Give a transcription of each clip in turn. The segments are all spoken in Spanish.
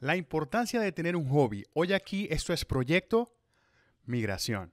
La importancia de tener un hobby. Hoy aquí esto es Proyecto Migración.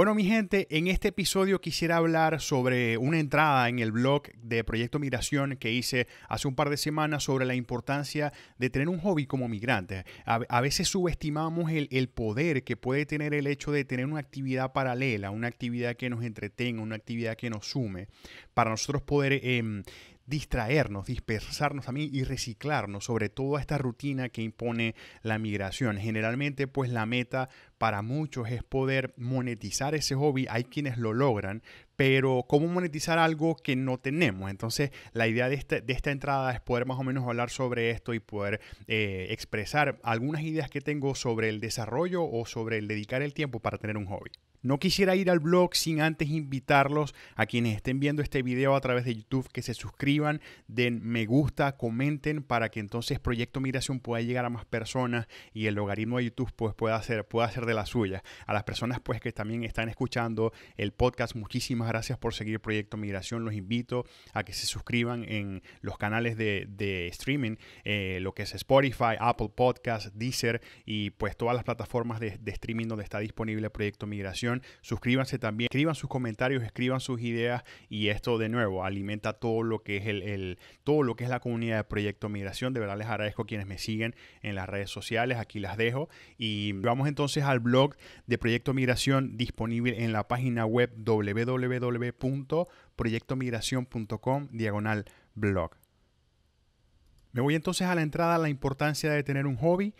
Bueno, mi gente, en este episodio quisiera hablar sobre una entrada en el blog de Proyecto Migración que hice hace un par de semanas sobre la importancia de tener un hobby como migrante. A, veces subestimamos el, poder que puede tener el hecho de tener una actividad paralela, una actividad que nos entretenga, una actividad que nos sume, para nosotros poder em, distraernos, dispersarnos a mí y reciclarnos sobre toda esta rutina que impone la migración. Generalmente pues la meta para muchos es poder monetizar ese hobby, hay quienes lo logran, pero ¿cómo monetizar algo que no tenemos? Entonces la idea de, este, esta entrada es poder más o menos hablar sobre esto y poder eh, expresar algunas ideas que tengo sobre el desarrollo o sobre el dedicar el tiempo para tener un hobby. No quisiera ir al blog sin antes invitarlos a quienes estén viendo este video a través de YouTube que se suscriban, den me gusta, comenten para que entonces Proyecto Migración pueda llegar a más personas y el logaritmo de YouTube pues pueda hacer, de la suya. A las personas pues que también están escuchando el podcast, muchísimas gracias por seguir Proyecto Migración. Los invito a que se suscriban en los canales de, streaming, eh, lo que es Spotify, Apple Podcast, Deezer y pues todas las plataformas de, de streaming donde está disponible Proyecto Migración. Suscríbanse también, escriban sus comentarios, escriban sus ideas y esto de nuevo alimenta todo lo que es el, todo lo que es la comunidad de Proyecto Migración. De verdad les agradezco a quienes me siguen en las redes sociales, aquí las dejo y vamos entonces al blog de Proyecto Migración disponible en la página web www.proyectomigración.com diagonal blog. Me voy entonces a la entrada a la importancia de tener un hobby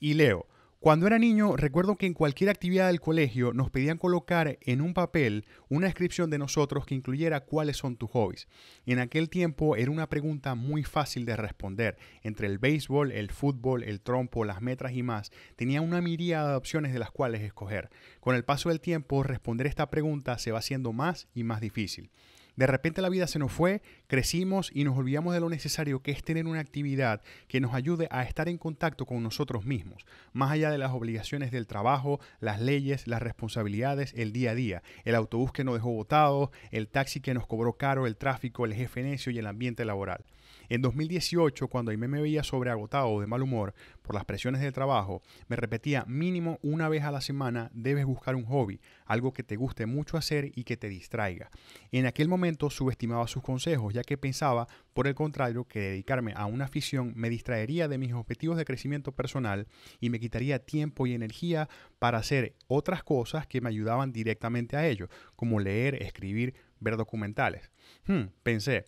y leo. Cuando era niño, recuerdo que en cualquier actividad del colegio nos pedían colocar en un papel una descripción de nosotros que incluyera cuáles son tus hobbies. En aquel tiempo era una pregunta muy fácil de responder. Entre el béisbol, el fútbol, el trompo, las metras y más, tenía una miríada de opciones de las cuales escoger. Con el paso del tiempo, responder esta pregunta se va haciendo más y más difícil. De repente la vida se nos fue, crecimos y nos olvidamos de lo necesario que es tener una actividad que nos ayude a estar en contacto con nosotros mismos, más allá de las obligaciones del trabajo, las leyes, las responsabilidades, el día a día, el autobús que nos dejó botado, el taxi que nos cobró caro, el tráfico, el jefe necio y el ambiente laboral. En 2018, cuando mí me veía sobreagotado o de mal humor por las presiones del trabajo, me repetía mínimo una vez a la semana debes buscar un hobby, algo que te guste mucho hacer y que te distraiga. En aquel momento subestimaba sus consejos, ya que pensaba, por el contrario, que dedicarme a una afición me distraería de mis objetivos de crecimiento personal y me quitaría tiempo y energía para hacer otras cosas que me ayudaban directamente a ello, como leer, escribir, ver documentales. Hmm, pensé,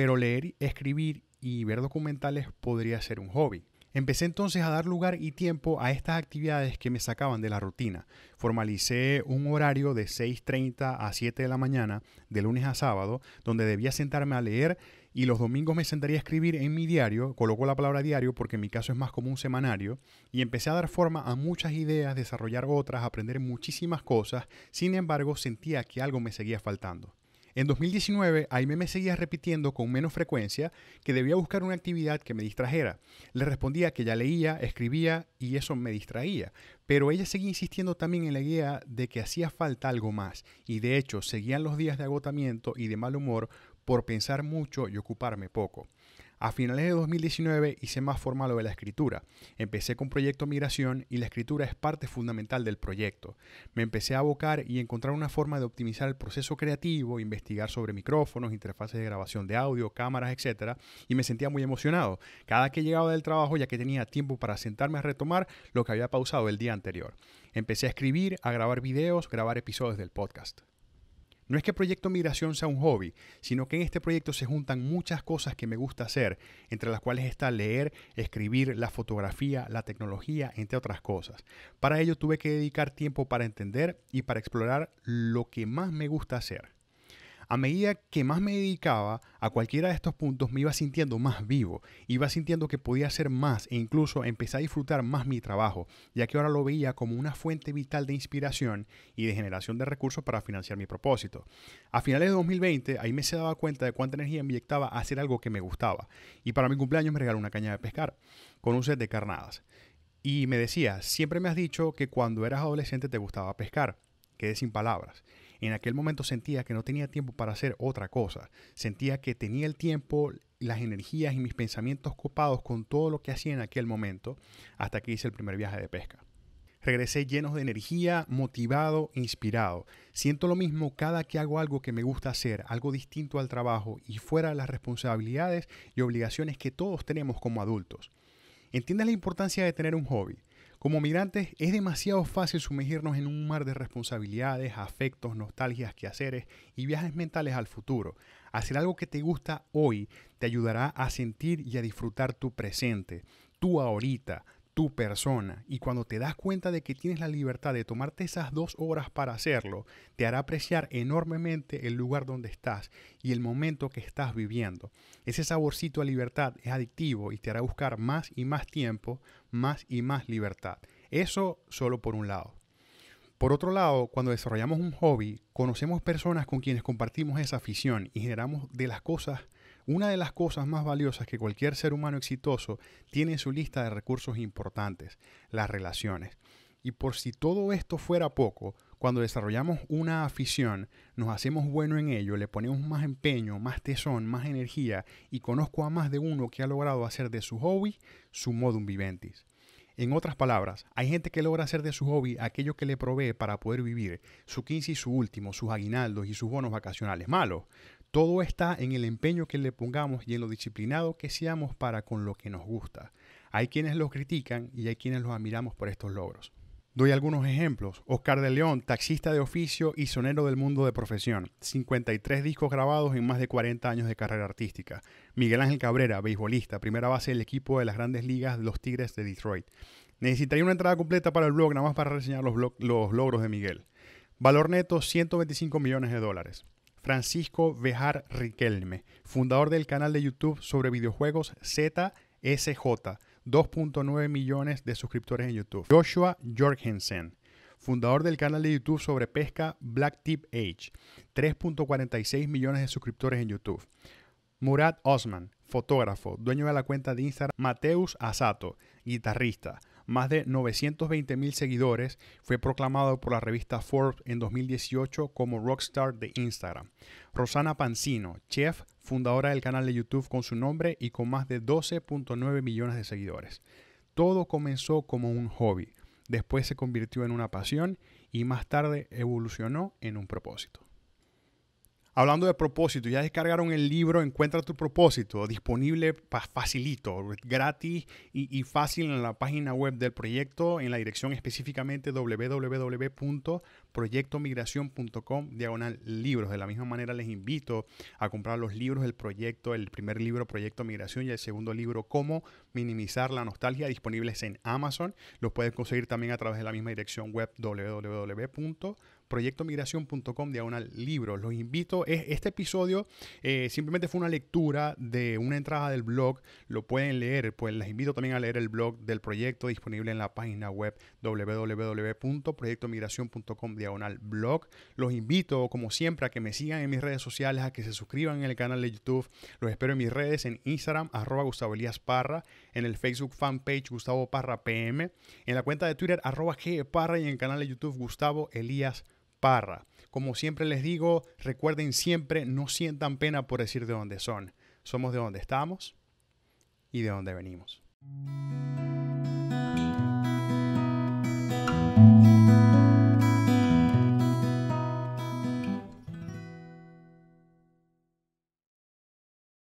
pero leer, escribir y ver documentales podría ser un hobby. Empecé entonces a dar lugar y tiempo a estas actividades que me sacaban de la rutina. Formalicé un horario de 6.30 a 7 de la mañana, de lunes a sábado, donde debía sentarme a leer y los domingos me sentaría a escribir en mi diario, coloco la palabra diario porque en mi caso es más como un semanario, y empecé a dar forma a muchas ideas, desarrollar otras, aprender muchísimas cosas, sin embargo sentía que algo me seguía faltando. En 2019, Aime me seguía repitiendo con menos frecuencia que debía buscar una actividad que me distrajera. Le respondía que ya leía, escribía y eso me distraía. Pero ella seguía insistiendo también en la idea de que hacía falta algo más. Y de hecho, seguían los días de agotamiento y de mal humor por pensar mucho y ocuparme poco. A finales de 2019 hice más forma lo de la escritura. Empecé con Proyecto Migración y la escritura es parte fundamental del proyecto. Me empecé a abocar y encontrar una forma de optimizar el proceso creativo, investigar sobre micrófonos, interfaces de grabación de audio, cámaras, etc. Y me sentía muy emocionado. Cada que llegaba del trabajo ya que tenía tiempo para sentarme a retomar lo que había pausado el día anterior. Empecé a escribir, a grabar videos, grabar episodios del podcast. No es que Proyecto Migración sea un hobby, sino que en este proyecto se juntan muchas cosas que me gusta hacer, entre las cuales está leer, escribir, la fotografía, la tecnología, entre otras cosas. Para ello tuve que dedicar tiempo para entender y para explorar lo que más me gusta hacer. A medida que más me dedicaba a cualquiera de estos puntos, me iba sintiendo más vivo, iba sintiendo que podía hacer más e incluso empecé a disfrutar más mi trabajo, ya que ahora lo veía como una fuente vital de inspiración y de generación de recursos para financiar mi propósito. A finales de 2020, ahí me se daba cuenta de cuánta energía inyectaba a hacer algo que me gustaba, y para mi cumpleaños me regaló una caña de pescar con un set de carnadas. Y me decía, siempre me has dicho que cuando eras adolescente te gustaba pescar. Quedé sin palabras. En aquel momento sentía que no tenía tiempo para hacer otra cosa. Sentía que tenía el tiempo, las energías y mis pensamientos copados con todo lo que hacía en aquel momento hasta que hice el primer viaje de pesca. Regresé lleno de energía, motivado, inspirado. Siento lo mismo cada que hago algo que me gusta hacer, algo distinto al trabajo y fuera de las responsabilidades y obligaciones que todos tenemos como adultos. Entiendes la importancia de tener un hobby. Como migrantes es demasiado fácil sumergirnos en un mar de responsabilidades, afectos, nostalgias, quehaceres y viajes mentales al futuro. Hacer algo que te gusta hoy te ayudará a sentir y a disfrutar tu presente, tu ahorita, persona. Y cuando te das cuenta de que tienes la libertad de tomarte esas dos horas para hacerlo, te hará apreciar enormemente el lugar donde estás y el momento que estás viviendo. Ese saborcito a libertad es adictivo y te hará buscar más y más tiempo, más y más libertad. Eso solo por un lado. Por otro lado, cuando desarrollamos un hobby, conocemos personas con quienes compartimos esa afición y generamos de las cosas una de las cosas más valiosas que cualquier ser humano exitoso tiene en su lista de recursos importantes, las relaciones. Y por si todo esto fuera poco, cuando desarrollamos una afición, nos hacemos bueno en ello, le ponemos más empeño, más tesón, más energía y conozco a más de uno que ha logrado hacer de su hobby su modum viventis. En otras palabras, hay gente que logra hacer de su hobby aquello que le provee para poder vivir, su 15 y su último, sus aguinaldos y sus bonos vacacionales malos. Todo está en el empeño que le pongamos y en lo disciplinado que seamos para con lo que nos gusta. Hay quienes los critican y hay quienes los admiramos por estos logros. Doy algunos ejemplos. Oscar de León, taxista de oficio y sonero del mundo de profesión. 53 discos grabados en más de 40 años de carrera artística. Miguel Ángel Cabrera, beisbolista, primera base del equipo de las grandes ligas los Tigres de Detroit. Necesitaría una entrada completa para el blog, nada más para reseñar los logros de Miguel. Valor neto, 125 millones de dólares. Francisco Bejar Riquelme, fundador del canal de YouTube sobre videojuegos ZSJ, 2.9 millones de suscriptores en YouTube. Joshua Jorgensen, fundador del canal de YouTube sobre pesca Black Tip Age, 3.46 millones de suscriptores en YouTube. Murat Osman, fotógrafo, dueño de la cuenta de Instagram Mateus Asato, guitarrista, más de 920 mil seguidores, fue proclamado por la revista Forbes en 2018 como Rockstar de Instagram. Rosana Pancino, chef, fundadora del canal de YouTube con su nombre y con más de 12.9 millones de seguidores. Todo comenzó como un hobby, después se convirtió en una pasión y más tarde evolucionó en un propósito. Hablando de propósito, ya descargaron el libro Encuentra tu propósito, disponible facilito, gratis y, fácil en la página web del proyecto, en la dirección específicamente www.proyectomigración.com diagonal libros. De la misma manera les invito a comprar los libros del proyecto, el primer libro Proyecto Migración y el segundo libro Cómo minimizar la nostalgia, disponibles en Amazon. Los puedes conseguir también a través de la misma dirección web www.proyectomigración.com diagonal libros. Los invito este episodio eh, simplemente fue una lectura de una entrada del blog. Lo pueden leer, pues les invito también a leer el blog del proyecto disponible en la página web www.proyectomigración.com diagonal blog. Los invito, como siempre, a que me sigan en mis redes sociales, a que se suscriban en el canal de YouTube. Los espero en mis redes, en Instagram, arroba Gustavo Elías Parra, en el Facebook fanpage Gustavo Parra PM, en la cuenta de Twitter, arroba G Parra y en el canal de YouTube Gustavo Elías Parra. Como siempre les digo, recuerden siempre, no sientan pena por decir de dónde son. Somos de dónde estamos y de dónde venimos.